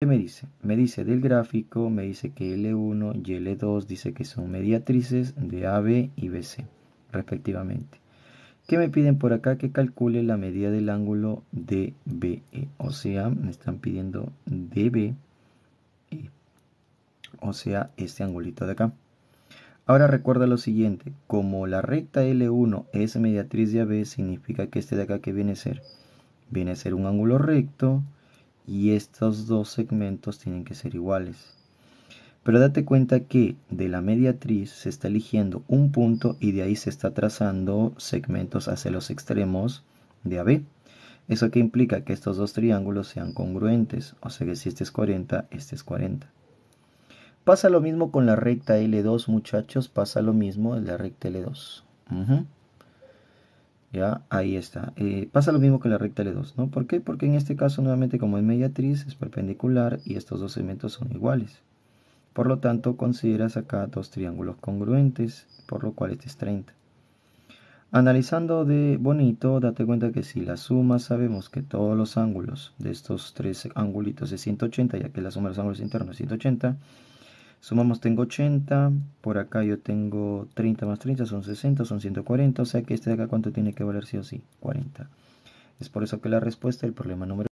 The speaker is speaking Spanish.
¿Qué me dice? Me dice del gráfico, me dice que L1 y L2 dice que son mediatrices de AB y BC, respectivamente. ¿Qué me piden por acá? Que calcule la medida del ángulo DBE. E? O sea, me están pidiendo DBE. E. O sea, este angulito de acá. Ahora recuerda lo siguiente. Como la recta L1 es mediatriz de AB, significa que este de acá que viene a ser. Viene a ser un ángulo recto y estos dos segmentos tienen que ser iguales. Pero date cuenta que de la mediatriz se está eligiendo un punto y de ahí se está trazando segmentos hacia los extremos de AB. ¿Eso que implica? Que estos dos triángulos sean congruentes, o sea que si este es 40, este es 40. Pasa lo mismo con la recta L2, muchachos, pasa lo mismo en la recta L2. ¿Ya? Ahí está. Eh, pasa lo mismo que la recta L2, ¿no? ¿Por qué? Porque en este caso, nuevamente, como es mediatriz, es perpendicular y estos dos segmentos son iguales. Por lo tanto, consideras acá dos triángulos congruentes, por lo cual este es 30. Analizando de bonito, date cuenta que si la suma, sabemos que todos los ángulos de estos tres angulitos es 180, ya que la suma de los ángulos internos es 180, Sumamos, tengo 80, por acá yo tengo 30 más 30, son 60, son 140, o sea que este de acá cuánto tiene que valer sí o sí, 40. Es por eso que la respuesta del problema número